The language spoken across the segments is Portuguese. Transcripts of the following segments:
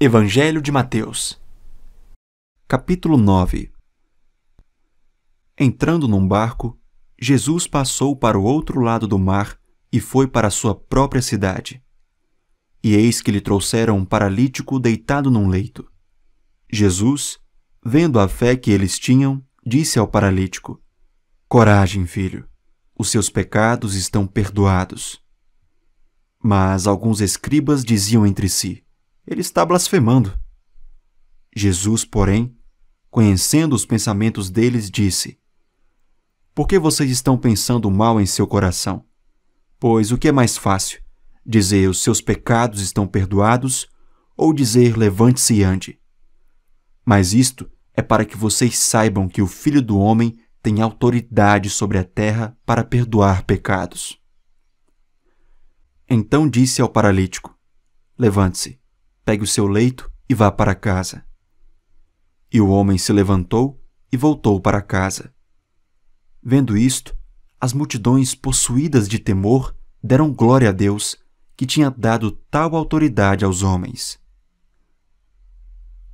Evangelho de Mateus, capítulo 9 Entrando num barco, Jesus passou para o outro lado do mar e foi para a sua própria cidade. E eis que lhe trouxeram um paralítico deitado num leito. Jesus, vendo a fé que eles tinham, disse ao paralítico: Coragem, filho, os seus pecados estão perdoados. Mas alguns escribas diziam entre si: ele está blasfemando. Jesus, porém, conhecendo os pensamentos deles, disse: Por que vocês estão pensando mal em seu coração? Pois o que é mais fácil, dizer os seus pecados estão perdoados ou dizer levante-se e ande? Mas isto é para que vocês saibam que o Filho do Homem tem autoridade sobre a terra para perdoar pecados. Então disse ao paralítico: Levante-se, pegue o seu leito e vá para casa. E o homem se levantou e voltou para casa. Vendo isto, as multidões possuídas de temor deram glória a Deus, que tinha dado tal autoridade aos homens.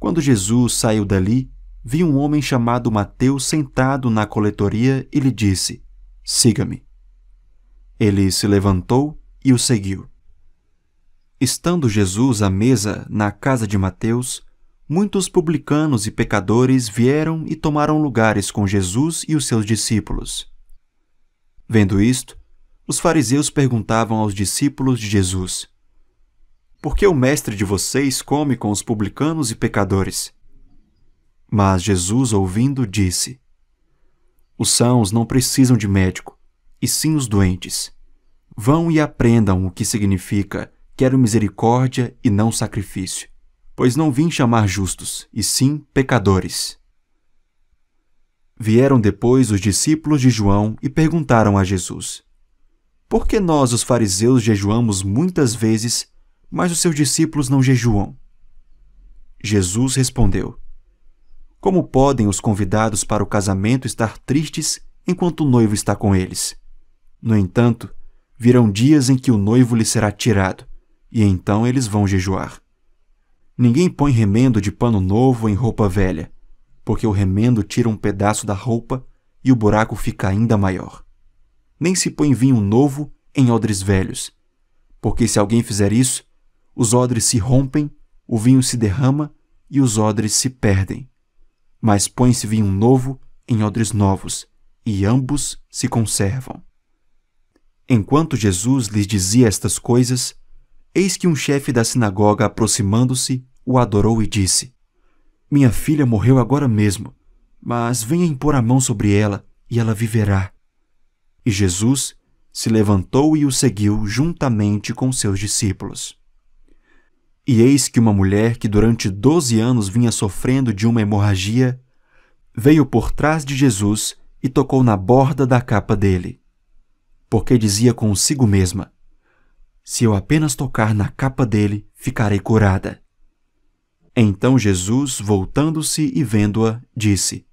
Quando Jesus saiu dali, viu um homem chamado Mateus sentado na coletoria e lhe disse: Siga-me. Ele se levantou e o seguiu. Estando Jesus à mesa na casa de Mateus, muitos publicanos e pecadores vieram e tomaram lugares com Jesus e os seus discípulos. Vendo isto, os fariseus perguntavam aos discípulos de Jesus: Por que o mestre de vocês come com os publicanos e pecadores? Mas Jesus, ouvindo, disse: Os sãos não precisam de médico, e sim os doentes. Vão e aprendam o que significa Quero misericórdia e não sacrifício, pois não vim chamar justos, e sim pecadores. Vieram depois os discípulos de João e perguntaram a Jesus: Por que nós, os fariseus, jejuamos muitas vezes, mas os seus discípulos não jejuam? Jesus respondeu: Como podem os convidados para o casamento estar tristes enquanto o noivo está com eles? No entanto, virão dias em que o noivo lhe será tirado e então eles vão jejuar. Ninguém põe remendo de pano novo em roupa velha, porque o remendo tira um pedaço da roupa e o buraco fica ainda maior. Nem se põe vinho novo em odres velhos, porque se alguém fizer isso, os odres se rompem, o vinho se derrama e os odres se perdem. Mas põe-se vinho novo em odres novos, e ambos se conservam. Enquanto Jesus lhes dizia estas coisas, Eis que um chefe da sinagoga, aproximando-se, o adorou e disse: Minha filha morreu agora mesmo, mas venha impor a mão sobre ela e ela viverá. E Jesus se levantou e o seguiu juntamente com seus discípulos. E eis que uma mulher que durante doze anos vinha sofrendo de uma hemorragia veio por trás de Jesus e tocou na borda da capa dele, porque dizia consigo mesma: se eu apenas tocar na capa dele, ficarei curada. Então Jesus, voltando-se e vendo-a, disse: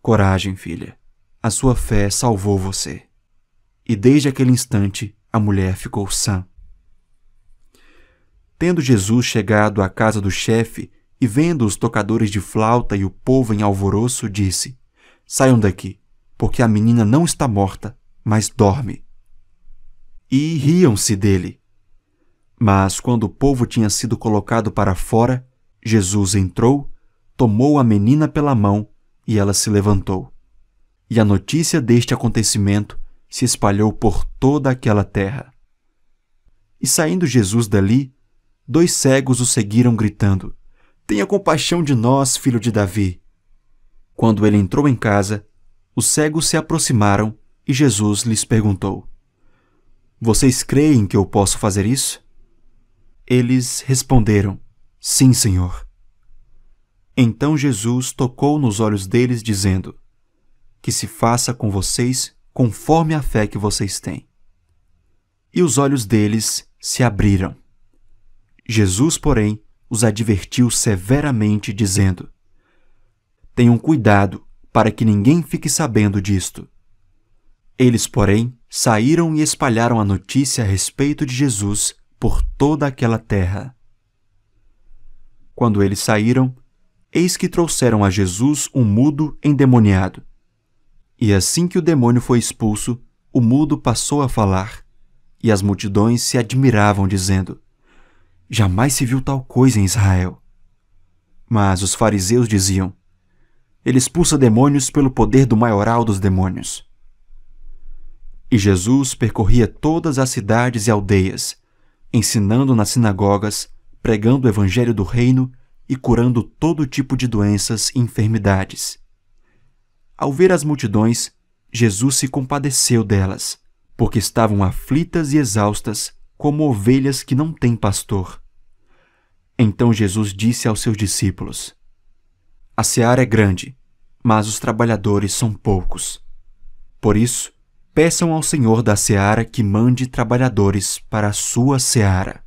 Coragem, filha, a sua fé salvou você. E desde aquele instante a mulher ficou sã. Tendo Jesus chegado à casa do chefe e vendo os tocadores de flauta e o povo em alvoroço, disse: Saiam daqui, porque a menina não está morta, mas dorme. E riam-se dele. Mas quando o povo tinha sido colocado para fora, Jesus entrou, tomou a menina pela mão e ela se levantou. E a notícia deste acontecimento se espalhou por toda aquela terra. E saindo Jesus dali, dois cegos o seguiram gritando: Tenha compaixão de nós, filho de Davi. Quando ele entrou em casa, os cegos se aproximaram e Jesus lhes perguntou: Vocês creem que eu posso fazer isso? Eles responderam: Sim, Senhor. Então Jesus tocou nos olhos deles, dizendo: Que se faça com vocês conforme a fé que vocês têm. E os olhos deles se abriram. Jesus, porém, os advertiu severamente, dizendo: Tenham cuidado para que ninguém fique sabendo disto. Eles, porém, saíram e espalharam a notícia a respeito de Jesus por toda aquela terra. Quando eles saíram, eis que trouxeram a Jesus um mudo endemoniado. E assim que o demônio foi expulso, o mudo passou a falar, e as multidões se admiravam, dizendo: Jamais se viu tal coisa em Israel. Mas os fariseus diziam: Ele expulsa demônios pelo poder do maioral dos demônios. E Jesus percorria todas as cidades e aldeias, ensinando nas sinagogas, pregando o evangelho do reino e curando todo tipo de doenças e enfermidades. Ao ver as multidões, Jesus se compadeceu delas, porque estavam aflitas e exaustas, como ovelhas que não têm pastor. Então Jesus disse aos seus discípulos: A seara é grande, mas os trabalhadores são poucos. Por isso, peçam ao Senhor da seara que mande trabalhadores para a sua seara.